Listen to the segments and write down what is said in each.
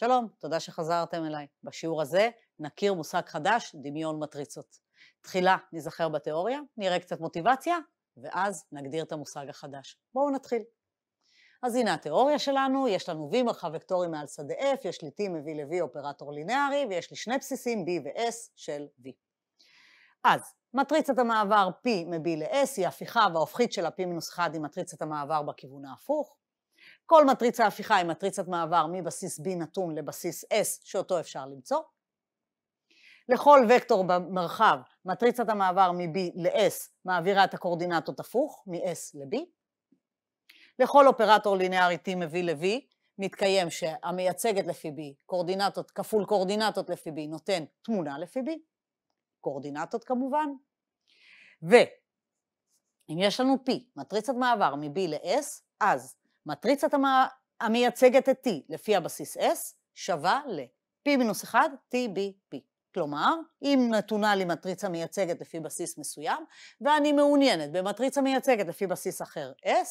שלום, תודה שחזרתם אליי. בשיעור הזה נכיר מושג חדש, דמיון מטריצות. תחילה ניזכר בתיאוריה, נראה קצת מוטיבציה, ואז נגדיר את המושג החדש. בואו נתחיל. אז הנה התיאוריה שלנו, יש לנו V מרחב וקטורי מעל שדה F, יש לי T מביא ל-V אופרטור לינארי, ויש לי שני בסיסים B ו-S של V. אז מטריצת המעבר P מביא ל-S היא הפיכה וההופכית של ה-P מינוס 1 היא מטריצת המעבר בכיוון ההפוך. כל מטריצה הפיכה היא מטריצת מעבר מבסיס B נתון לבסיס S, שאותו אפשר למצוא. לכל וקטור במרחב, מטריצת המעבר מ-B ל-S מעבירה את הקורדינטות הפוך, מ-S ל-B. לכל אופרטור לינארי T מביא ל-V, מתקיים שהמייצגת לפי B, קורדינטות כפול קורדינטות לפי B, נותן תמונה לפי B, קורדינטות כמובן. ואם יש לנו P, מטריצת מעבר מ-B ל-S, אז מטריצת המ... המייצגת את T לפי הבסיס S שווה ל-P מינוס 1 T, B, P. כלומר, אם נתונה לי מטריצה מייצגת לפי בסיס מסוים, ואני מעוניינת במטריצה מייצגת לפי בסיס אחר S,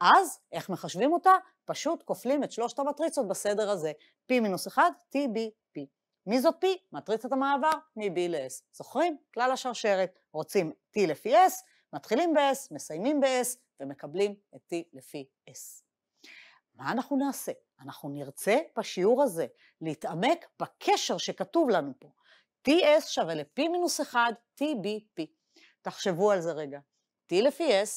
אז איך מחשבים אותה? פשוט כופלים את שלושת המטריצות בסדר הזה, P מינוס 1 T, B, P. מי זאת P? מטריצת המעבר מ-B ל-S. זוכרים? כלל השרשרת. רוצים T לפי S, מתחילים ב-S, מסיימים ב-S, ומקבלים את T לפי S. מה אנחנו נעשה? אנחנו נרצה בשיעור הזה להתעמק בקשר שכתוב לנו פה. TS שווה ל-P מינוס 1, TBP. תחשבו על זה רגע. T לפי S,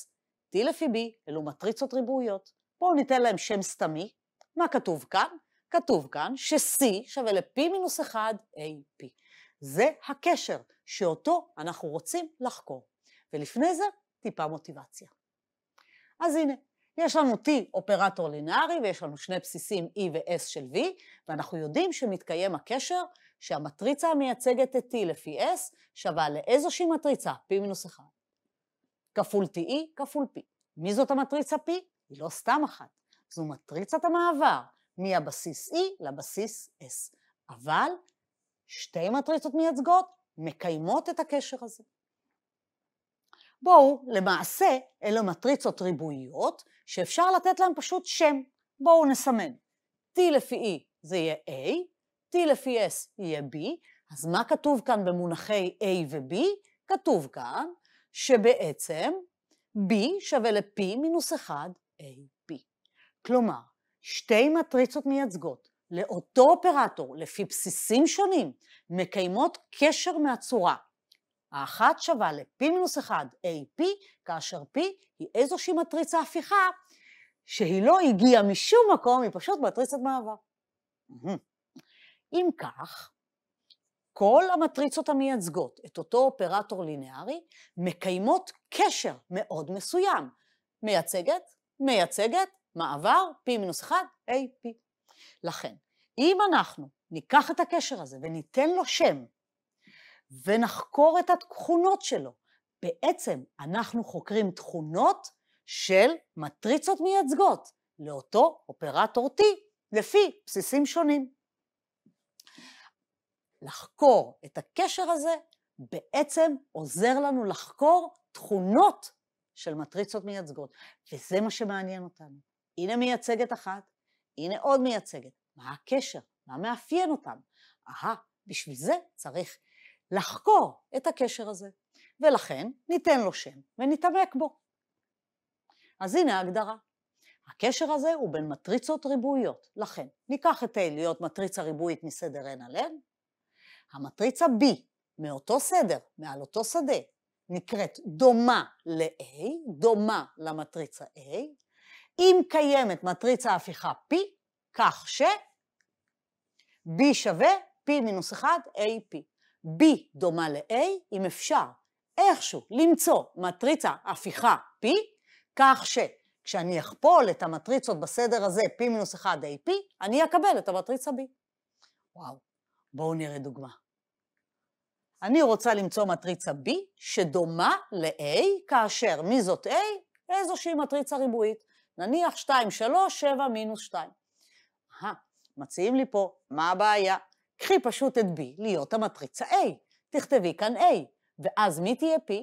T לפי B, אלו מטריצות ריבועיות. בואו ניתן להם שם סתמי. מה כתוב כאן? כתוב כאן ש-C שווה ל-P מינוס 1, AP. זה הקשר שאותו אנחנו רוצים לחקור. ולפני זה, טיפה מוטיבציה. אז הנה, יש לנו T אופרטור לינארי ויש לנו שני בסיסים E ו-S של V, ואנחנו יודעים שמתקיים הקשר שהמטריצה המייצגת את T לפי S שווה לאיזושהי מטריצה, P מינוס 1, כפול TE כפול P. מי זאת המטריצה P? היא לא סתם אחת, זו מטריצת המעבר מהבסיס E לבסיס S. אבל שתי מטריצות מייצגות מקיימות את הקשר הזה. בואו למעשה אלה מטריצות ריבועיות שאפשר לתת להן פשוט שם. בואו נסמן. T לפי E זה יהיה A, T לפי S יהיה B, אז מה כתוב כאן במונחי A ו-B? כתוב כאן שבעצם B שווה ל-P מינוס 1 AB. כלומר, שתי מטריצות מייצגות לאותו אופרטור לפי בסיסים שונים מקיימות קשר מהצורה האחת שווה ל-P מינוס 1 AP, כאשר P היא איזושהי מטריצה הפיכה שהיא לא הגיעה משום מקום, היא פשוט מטריצת מעבר. אם כך, כל המטריצות המייצגות את אותו אופרטור לינארי מקיימות קשר מאוד מסוים. מייצגת, מייצגת, מעבר, P-1, מינוס AP. לכן, אם אנחנו ניקח את הקשר הזה וניתן לו שם, ונחקור את התכונות שלו. בעצם אנחנו חוקרים תכונות של מטריצות מייצגות לאותו אופרטור T, לפי בסיסים שונים. לחקור את הקשר הזה בעצם עוזר לנו לחקור תכונות של מטריצות מייצגות, וזה מה שמעניין אותנו. הנה מייצגת אחת, הנה עוד מייצגת. מה הקשר? מה מאפיין אותם? אהה, בשביל זה צריך לחקור את הקשר הזה, ולכן ניתן לו שם ונתעמק בו. אז הנה ההגדרה. הקשר הזה הוא בין מטריצות ריבועיות, לכן ניקח את ה' להיות מטריצה ריבועית מסדר n על n, המטריצה B מאותו סדר, מעל אותו שדה, נקראת דומה ל-A, דומה למטריצה A, אם קיימת מטריצה הפיכה P, כך ש... B שווה P מינוס 1 AP. B דומה ל-A, אם אפשר איכשהו למצוא מטריצה הפיכה P, כך שכשאני אכפול את המטריצות בסדר הזה P מינוס 1 AP, אני אקבל את המטריצה B. וואו, בואו נראה דוגמה. אני רוצה למצוא מטריצה B שדומה ל-A, כאשר מי זאת A? איזושהי מטריצה ריבועית. נניח 2, 3, 7, מינוס 2. אה, מציעים לי פה, מה הבעיה? קחי פשוט את B להיות המטריצה A, תכתבי כאן A, ואז מי תהיה P?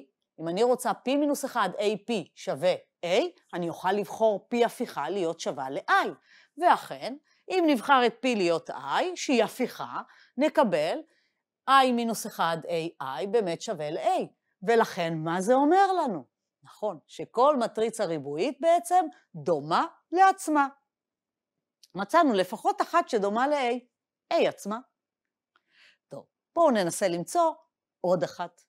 אם אני רוצה P מינוס 1 AP שווה A, אני אוכל לבחור P הפיכה להיות שווה ל-I. ואכן, אם נבחר את P להיות I, שהיא הפיכה, נקבל I מינוס 1 AI באמת שווה ל-A. ולכן, מה זה אומר לנו? נכון, שכל מטריצה ריבועית בעצם דומה לעצמה. מצאנו לפחות אחת שדומה ל-A, A עצמה. בואו ננסה למצוא עוד אחת.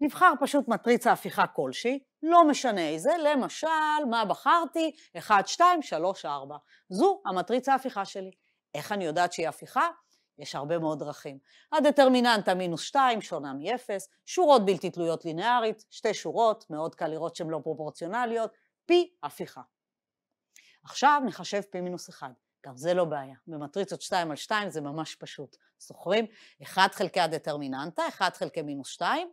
נבחר פשוט מטריצה הפיכה כלשהי, לא משנה איזה, למשל, מה בחרתי? 1, 2, 3, 4. זו המטריצה ההפיכה שלי. איך אני יודעת שהיא הפיכה? יש הרבה מאוד דרכים. הדטרמיננטה מינוס 2 שונה מ-0, שורות בלתי תלויות לינארית, שתי שורות, מאוד קל לראות שהן לא פרופורציונליות, פי הפיכה. עכשיו נחשב פי מינוס 1. גם זה לא בעיה. במטריצות 2 על 2 זה ממש פשוט. זוכרים? 1 חלקי הדטרמיננטה, 1 חלקי מינוס 2,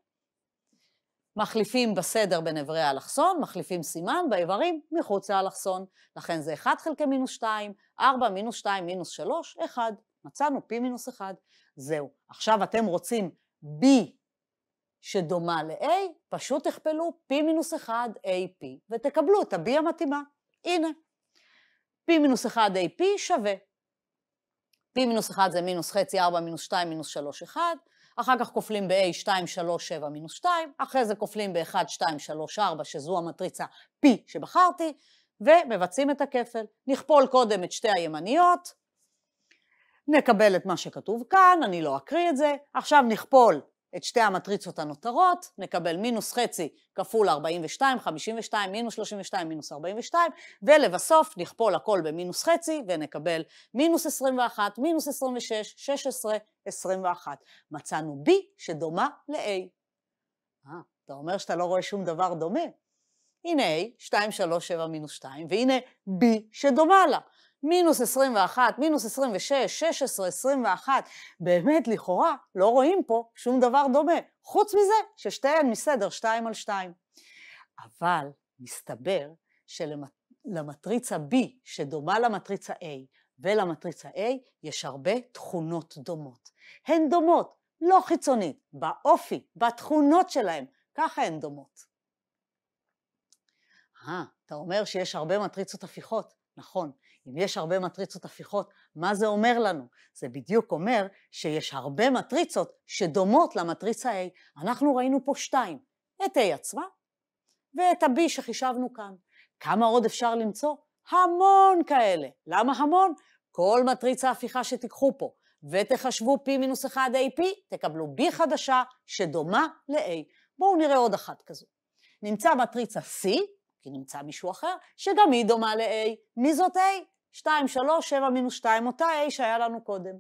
מחליפים בסדר בין איברי האלכסון, מחליפים סימן באיברים מחוץ לאלכסון. לכן זה 1 חלקי מינוס 2, 4 מינוס 2 מינוס 3, 1. מצאנו פי מינוס 1. זהו. עכשיו אתם רוצים B שדומה ל-A, פשוט תכפלו P מינוס 1 AP, ותקבלו את ה-B המתאימה. הנה. p מינוס 1 AP שווה. p מינוס 1 זה מינוס חצי 4 מינוס 2 מינוס 3 1, אחר כך כופלים ב-A 2 3 7 מינוס 2, אחרי זה כופלים ב-1 2 3 4 שזו המטריצה p שבחרתי, ומבצעים את הכפל. נכפול קודם את שתי הימניות, נקבל את מה שכתוב כאן, אני לא אקריא את זה, עכשיו נכפול את שתי המטריצות הנותרות, נקבל מינוס חצי כפול 42, 52, מינוס 32, מינוס 42, ולבסוף נכפול הכל במינוס חצי ונקבל מינוס 21, מינוס 26, 16, 21. מצאנו B שדומה ל-A. אה, אתה אומר שאתה לא רואה שום דבר דומה. הנה A, 2, 3, 7, מינוס 2, והנה B שדומה לה. מינוס 21, מינוס 26, 16, 21. באמת, לכאורה, לא רואים פה שום דבר דומה, חוץ מזה ששתיהן מסדר 2 על 2. אבל מסתבר שלמטריצה B, שדומה למטריצה A, ולמטריצה A יש הרבה תכונות דומות. הן דומות, לא חיצונית, באופי, בתכונות שלהן, ככה הן דומות. אה, אתה אומר שיש הרבה מטריצות הפיכות, נכון. אם יש הרבה מטריצות הפיכות, מה זה אומר לנו? זה בדיוק אומר שיש הרבה מטריצות שדומות למטריצה A. אנחנו ראינו פה שתיים, את A עצמה ואת ה-B שחישבנו כאן. כמה עוד אפשר למצוא? המון כאלה. למה המון? כל מטריצה הפיכה שתיקחו פה ותחשבו P מינוס 1 AP, תקבלו B חדשה שדומה ל-A. בואו נראה עוד אחת כזו. נמצא מטריצה C, כי נמצא מישהו אחר, שגם היא דומה ל-A. מי זאת A? 2, 3, 7 מינוס 2, אותה A שהיה לנו קודם.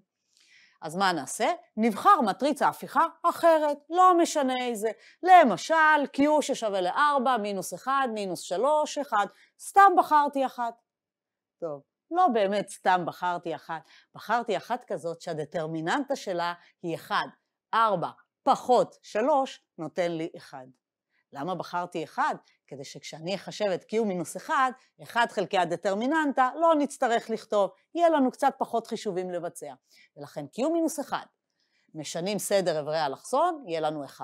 אז מה נעשה? נבחר מטריצה הפיכה אחרת, לא משנה איזה. למשל, Q ששווה ל-4, מינוס 1, מינוס 3, 1, סתם בחרתי אחת. טוב, לא באמת סתם בחרתי אחת, בחרתי אחת כזאת שהדטרמיננטה שלה היא 1. 4 פחות 3 נותן לי 1. למה בחרתי 1? כדי שכשאני אחשב את q מינוס 1, 1 חלקי הדטרמיננטה, לא נצטרך לכתוב, יהיה לנו קצת פחות חישובים לבצע. ולכן q מינוס 1. משנים סדר איברי אלכסון, יהיה לנו 1-4,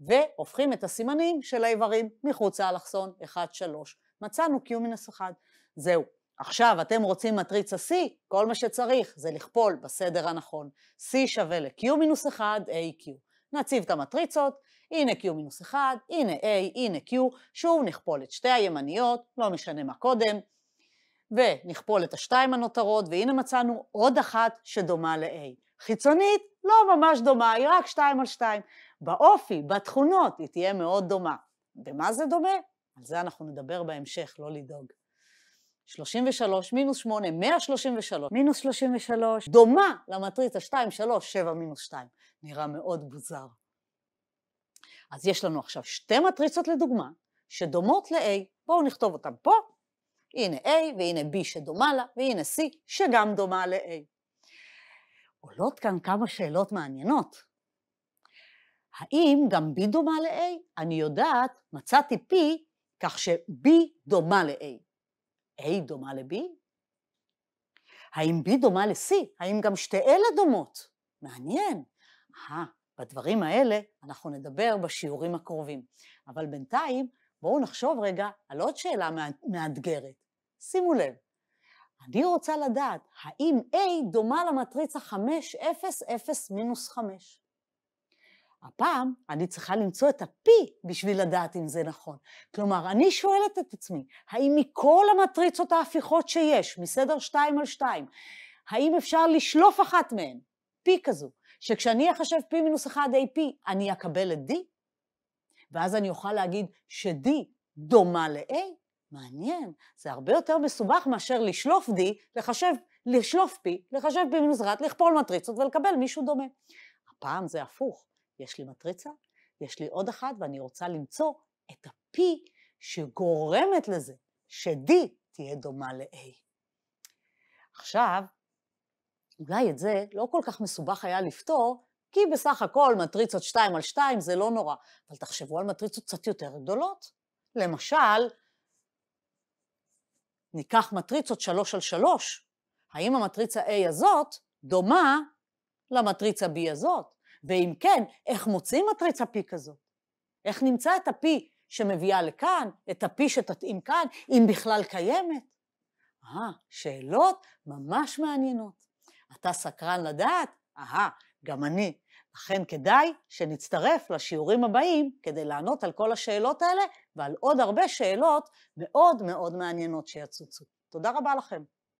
והופכים את הסימנים של האיברים מחוץ לאלכסון 1-3. מצאנו q מינוס 1. זהו. עכשיו אתם רוצים מטריצה C, כל מה שצריך זה לכפול בסדר הנכון. C שווה ל-Q מינוס 1, AQ. נציב את המטריצות, הנה Q מינוס 1, הנה A, הנה Q, שוב נכפול את שתי הימניות, לא משנה מה קודם, ונכפול את השתיים הנותרות, והנה מצאנו עוד אחת שדומה ל-A. חיצונית, לא ממש דומה, היא רק 2 על 2. באופי, בתכונות, היא תהיה מאוד דומה. במה זה דומה? על זה אנחנו נדבר בהמשך, לא לדאוג. 33 מינוס 8, 133, מינוס 33, דומה למטריצה 2, 3, 7 מינוס 2. נראה מאוד מוזר. אז יש לנו עכשיו שתי מטריצות לדוגמה, שדומות ל-A. בואו נכתוב אותן פה, הנה A והנה B שדומה לה, והנה C שגם דומה ל-A. עולות כאן כמה שאלות מעניינות. האם גם B דומה ל-A? אני יודעת, מצאתי P כך ש-B דומה ל-A. A דומה ל-B? האם B דומה ל-C? האם גם שתי אלה דומות? מעניין. אהה, בדברים האלה אנחנו נדבר בשיעורים הקרובים. אבל בינתיים, בואו נחשוב רגע על עוד שאלה מאתגרת. שימו לב, אני רוצה לדעת האם A דומה למטריצה 5, 0, 0, מינוס 5. הפעם אני צריכה למצוא את ה-P בשביל לדעת אם זה נכון. כלומר, אני שואלת את עצמי, האם מכל המטריצות ההפיכות שיש, מסדר 2 על 2, האם אפשר לשלוף אחת מהן, P כזו, שכשאני אחשב פי מינוס 1 AP, אני אקבל את D, ואז אני אוכל להגיד ש-D דומה ל-A. מעניין, זה הרבה יותר מסובך מאשר לשלוף D, לחשב, לשלוף P, לחשב פי מינוס 1, לכפול מטריצות ולקבל מישהו דומה. הפעם זה הפוך, יש לי מטריצה, יש לי עוד אחת, ואני רוצה למצוא את ה-P שגורמת לזה ש-D תהיה דומה ל-A. עכשיו, אולי את זה לא כל כך מסובך היה לפתור, כי בסך הכל מטריצות 2 על 2 זה לא נורא, אבל תחשבו על מטריצות קצת יותר גדולות. למשל, ניקח מטריצות 3 על 3. האם המטריצה A הזאת דומה למטריצה B הזאת? ואם כן, איך מוצאים מטריצה P כזאת? איך נמצא את ה-P שמביאה לכאן, את ה-P שתתאים כאן, אם בכלל קיימת? אה, שאלות ממש מעניינות. אתה סקרן לדעת? אהה, גם אני. לכן כדאי שנצטרף לשיעורים הבאים כדי לענות על כל השאלות האלה ועל עוד הרבה שאלות מאוד מאוד מעניינות שיצוצו. תודה רבה לכם.